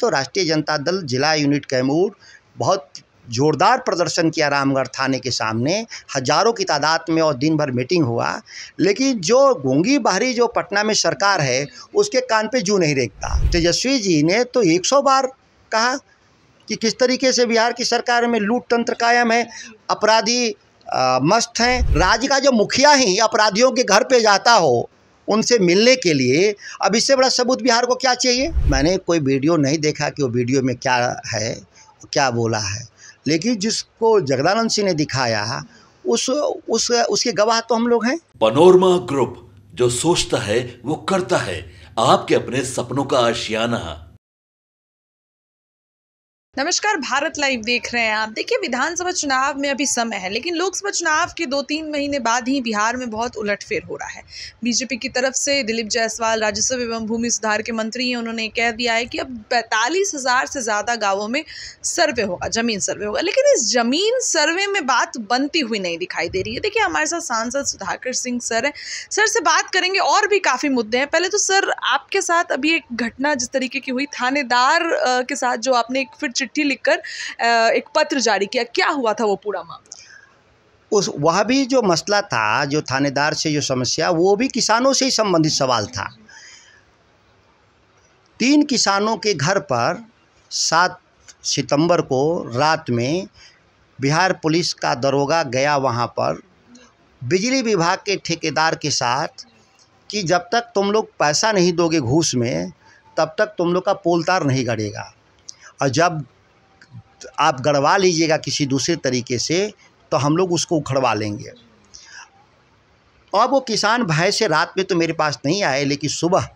तो राष्ट्रीय जनता दल जिला यूनिट कैमूर बहुत जोरदार प्रदर्शन किया रामगढ़ थाने के सामने हजारों की तादाद में और दिन भर मीटिंग हुआ लेकिन जो गोंगी बाहरी जो पटना में सरकार है उसके कान पे जू नहीं रेखता तेजस्वी जी ने तो 100 बार कहा कि किस तरीके से बिहार की सरकार में लूट तंत्र कायम है अपराधी मस्त हैं राज्य का जो मुखिया ही अपराधियों के घर पर जाता हो उनसे मिलने के लिए अब इससे बड़ा सबूत बिहार को क्या चाहिए मैंने कोई वीडियो नहीं देखा कि वो वीडियो में क्या है क्या बोला है लेकिन जिसको जगदानंद सिंह ने दिखाया उस उस उसके गवाह तो हम लोग हैं पनोरमा ग्रुप जो सोचता है वो करता है आपके अपने सपनों का आशियाना नमस्कार भारत लाइव देख रहे हैं आप देखिए विधानसभा चुनाव में अभी समय है लेकिन लोकसभा चुनाव के दो तीन महीने बाद ही बिहार में बहुत उलटफेर हो रहा है बीजेपी की तरफ से दिलीप जायसवाल राजस्व एवं भूमि सुधार के मंत्री हैं उन्होंने कह दिया है कि अब पैंतालीस हज़ार से ज़्यादा गाँवों में सर्वे होगा ज़मीन सर्वे होगा लेकिन इस ज़मीन सर्वे में बात बनती हुई नहीं दिखाई दे रही है देखिए हमारे साथ सांसद सुधाकर सिंह सर हैं सर से बात करेंगे और भी काफ़ी मुद्दे हैं पहले तो सर आपके साथ अभी एक घटना जिस तरीके की हुई थानेदार के साथ जो आपने एक फिर चिट्ठी लिखकर एक पत्र जारी किया क्या हुआ था वो पूरा मामला उस वह भी जो मसला था जो थानेदार से जो समस्या वो भी किसानों से ही संबंधित सवाल था तीन किसानों के घर पर सात सितंबर को रात में बिहार पुलिस का दरोगा गया वहाँ पर बिजली विभाग के ठेकेदार के साथ कि जब तक तुम लोग पैसा नहीं दोगे घूस में तब तक तुम लोग का पोल तार नहीं गड़ेगा और जब तो आप गड़वा लीजिएगा किसी दूसरे तरीके से तो हम लोग उसको उखड़वा लेंगे अब वो किसान भय से रात में तो मेरे पास नहीं आए लेकिन सुबह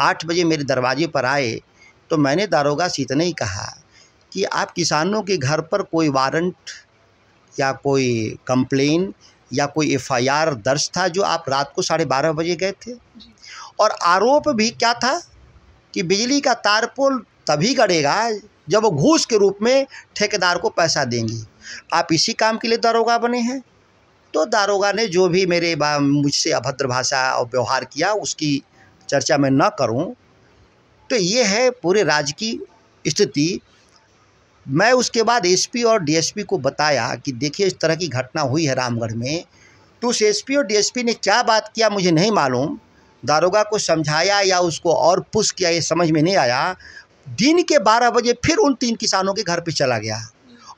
आठ बजे मेरे दरवाजे पर आए तो मैंने दारोगा से इतना ही कहा कि आप किसानों के घर पर कोई वारंट या कोई कंप्लेन या कोई एफआईआर दर्ज था जो आप रात को साढ़े बारह बजे गए थे और आरोप भी क्या था कि बिजली का तार पोल तभी गड़ेगा जब वो घूस के रूप में ठेकेदार को पैसा देंगे आप इसी काम के लिए दारोगा बने हैं तो दारोगा ने जो भी मेरे मुझसे अभद्र भाषा और व्यवहार किया उसकी चर्चा मैं न करूं तो ये है पूरे राज्य की स्थिति मैं उसके बाद एसपी और डीएसपी को बताया कि देखिए इस तरह की घटना हुई है रामगढ़ में तो उस एस और डी ने क्या बात किया मुझे नहीं मालूम दारोगा को समझाया या उसको और पुश किया ये समझ में नहीं आया दिन के बारह बजे फिर उन तीन किसानों के घर पे चला गया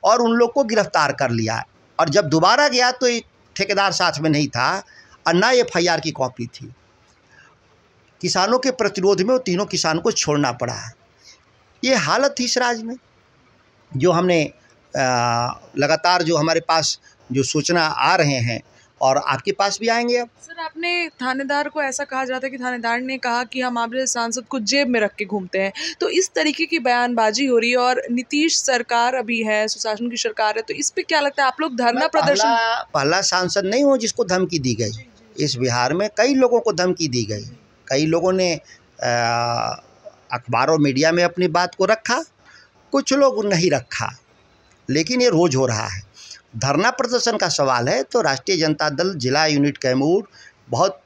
और उन लोग को गिरफ्तार कर लिया और जब दोबारा गया तो एक ठेकेदार साथ में नहीं था और ना एफ की कॉपी थी किसानों के प्रतिरोध में वो तीनों किसान को छोड़ना पड़ा ये हालत थी इस राज्य में जो हमने आ, लगातार जो हमारे पास जो सूचना आ रहे हैं और आपके पास भी आएंगे अब सर आपने थानेदार को ऐसा कहा जाता है कि थानेदार ने कहा कि हम आप सांसद को जेब में रख के घूमते हैं तो इस तरीके की बयानबाजी हो रही है और नीतीश सरकार अभी है सुशासन की सरकार है तो इस पर क्या लगता है आप लोग धरना प्रदर्शन पहला, पहला सांसद नहीं हो जिसको धमकी दी गई इस बिहार में कई लोगों को धमकी दी गई कई लोगों ने अखबारों मीडिया में अपनी बात को रखा कुछ लोग नहीं रखा लेकिन ये रोज़ हो रहा है धरना प्रदर्शन का सवाल है तो राष्ट्रीय जनता दल जिला यूनिट कैमूर बहुत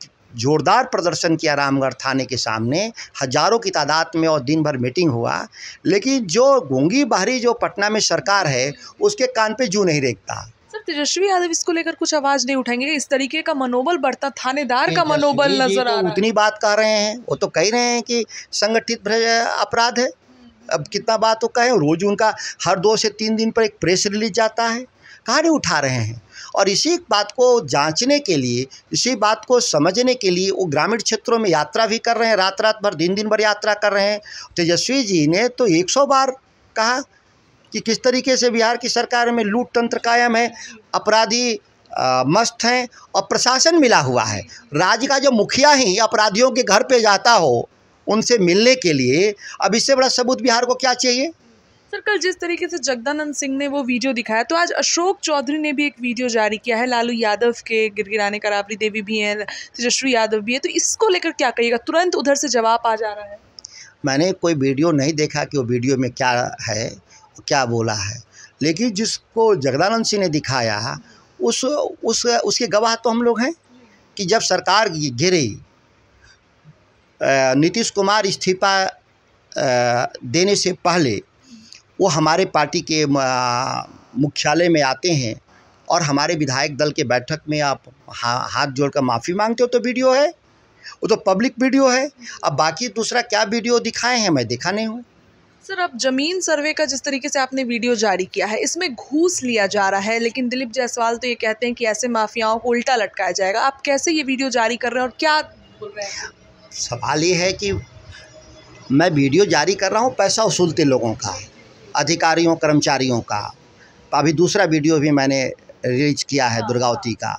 जोरदार प्रदर्शन किया रामगढ़ थाने के सामने हजारों की तादाद में और दिन भर मीटिंग हुआ लेकिन जो गोंगी बाहरी जो पटना में सरकार है उसके कान पे जू नहीं रेखता सर तेजस्वी यादव इसको लेकर कुछ आवाज नहीं उठाएंगे इस तरीके का मनोबल बढ़ता थानेदार का मनोबल नजर आ तो रहा है उतनी बात कह रहे हैं वो तो कह रहे हैं कि संगठित अपराध है अब कितना बात वो कहें रोज उनका हर दो से तीन दिन पर एक प्रेस रिलीज जाता है कार्य उठा रहे हैं और इसी बात को जांचने के लिए इसी बात को समझने के लिए वो ग्रामीण क्षेत्रों में यात्रा भी कर रहे हैं रात रात भर दिन दिन भर यात्रा कर रहे हैं तेजस्वी जी ने तो 100 बार कहा कि किस तरीके से बिहार की सरकार में लूट तंत्र कायम है अपराधी मस्त हैं और प्रशासन मिला हुआ है राज्य का जो मुखिया ही अपराधियों के घर पर जाता हो उनसे मिलने के लिए अब इससे बड़ा सबूत बिहार को क्या चाहिए सर कल जिस तरीके से जगदानंद सिंह ने वो वीडियो दिखाया तो आज अशोक चौधरी ने भी एक वीडियो जारी किया है लालू यादव के गिरगिराने का राबड़ी देवी भी हैं तेजस्वी यादव भी है तो इसको लेकर क्या कहिएगा तुरंत उधर से जवाब आ जा रहा है मैंने कोई वीडियो नहीं देखा कि वो वीडियो में क्या है क्या बोला है लेकिन जिसको जगदानंद सिंह ने दिखाया उस उस उसके गवाह तो हम लोग हैं कि जब सरकार गिरी नीतीश कुमार इस्तीफा देने से पहले वो हमारे पार्टी के मुख्यालय में आते हैं और हमारे विधायक दल के बैठक में आप हा, हाथ जोड़कर माफ़ी मांगते हो तो वीडियो है वो तो पब्लिक वीडियो है अब बाकी दूसरा क्या वीडियो दिखाए हैं मैं देखा नहीं हूँ सर अब जमीन सर्वे का जिस तरीके से आपने वीडियो जारी किया है इसमें घूस लिया जा रहा है लेकिन दिलीप जायसवाल तो ये कहते हैं कि ऐसे माफियाओं को उल्टा लटकाया जाएगा आप कैसे ये वीडियो जारी कर रहे हैं और क्या बोल रहे हैं सवाल ये है कि मैं वीडियो जारी कर रहा हूँ पैसा वसूलते लोगों का अधिकारियों कर्मचारियों का तो अभी दूसरा वीडियो भी मैंने रिलीज किया है दुर्गावती का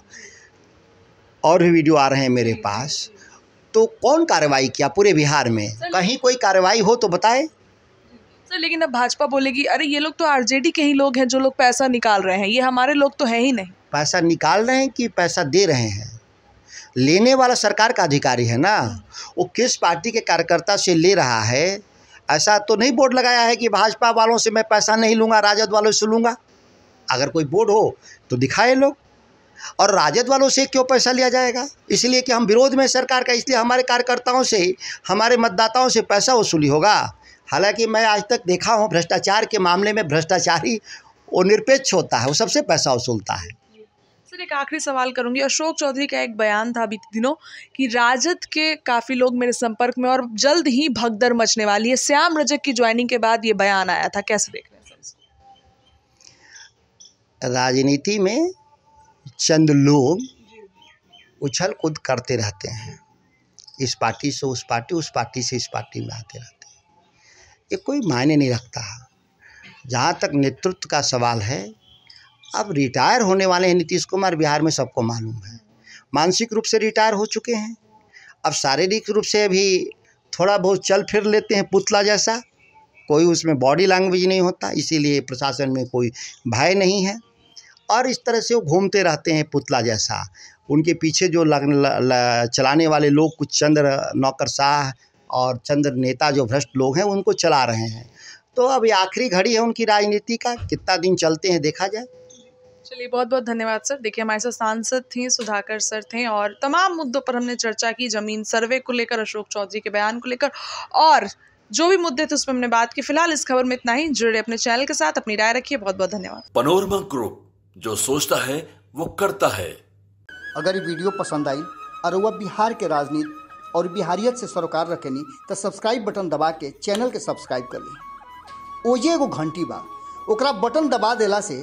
और भी वीडियो आ रहे हैं मेरे पास तो कौन कार्रवाई किया पूरे बिहार में कहीं कोई कार्रवाई हो तो बताए सर लेकिन अब भाजपा बोलेगी अरे ये लोग तो आरजेडी के ही लोग हैं जो लोग पैसा निकाल रहे हैं ये हमारे लोग तो हैं ही नहीं पैसा निकाल रहे हैं कि पैसा दे रहे हैं लेने वाला सरकार का अधिकारी है ना हाँ। वो किस पार्टी के कार्यकर्ता से ले रहा है ऐसा तो नहीं बोर्ड लगाया है कि भाजपा वालों से मैं पैसा नहीं लूँगा राजद वालों से लूँगा अगर कोई बोर्ड हो तो दिखाए लोग और राजद वालों से क्यों पैसा लिया जाएगा इसलिए कि हम विरोध में सरकार का इसलिए हमारे कार्यकर्ताओं से हमारे मतदाताओं से पैसा वसूली होगा हालांकि मैं आज तक देखा हूँ भ्रष्टाचार के मामले में भ्रष्टाचारी वो निरपेक्ष होता है वो सबसे पैसा वसूलता है सर एक आखिरी सवाल करूंगी अशोक चौधरी का एक बयान था बीते दिनों कि राजद के काफ़ी लोग मेरे संपर्क में और जल्द ही भगदर मचने वाली है श्याम रजक की ज्वाइनिंग के बाद ये बयान आया था कैसे देख रहे हैं राजनीति में चंद लोग उछल कूद करते रहते हैं इस पार्टी से उस पार्टी उस पार्टी से इस पार्टी में आते रहते हैं ये कोई मायने नहीं रखता जहाँ तक नेतृत्व का सवाल है अब रिटायर होने वाले हैं नीतीश कुमार बिहार में सबको मालूम है मानसिक रूप से रिटायर हो चुके हैं अब शारीरिक रूप से भी थोड़ा बहुत चल फिर लेते हैं पुतला जैसा कोई उसमें बॉडी लैंग्वेज नहीं होता इसीलिए प्रशासन में कोई भय नहीं है और इस तरह से वो घूमते रहते हैं पुतला जैसा उनके पीछे जो लग, ल, ल, चलाने वाले लोग कुछ चंद्र नौकर शाह और चंद्र नेता जो भ्रष्ट लोग हैं उनको चला रहे हैं तो अब आखिरी घड़ी है उनकी राजनीति का कितना दिन चलते हैं देखा जाए चलिए बहुत बहुत धन्यवाद सर देखिए हमारे साथ सांसद थे सुधाकर सर थे और तमाम मुद्दों पर हमने चर्चा की जमीन सर्वे को लेकर अशोक चौधरी के बयान को लेकर और जो भी मुद्दे थे उस पर हमने बात की फिलहाल इस खबर में इतना ही जुड़े अपने चैनल के साथ अपनी राय रखिए बहुत बहुत धन्यवाद पनोरमा ग्रुप जो सोचता है वो करता है अगर ये वीडियो पसंद आई और वह बिहार के राजनीति और बिहारियत से सरोकार रखेनी तो सब्सक्राइब बटन दबा के चैनल के सब्सक्राइब कर ली ओजे एगो घंटी बा ओकरा बटन दबा देला से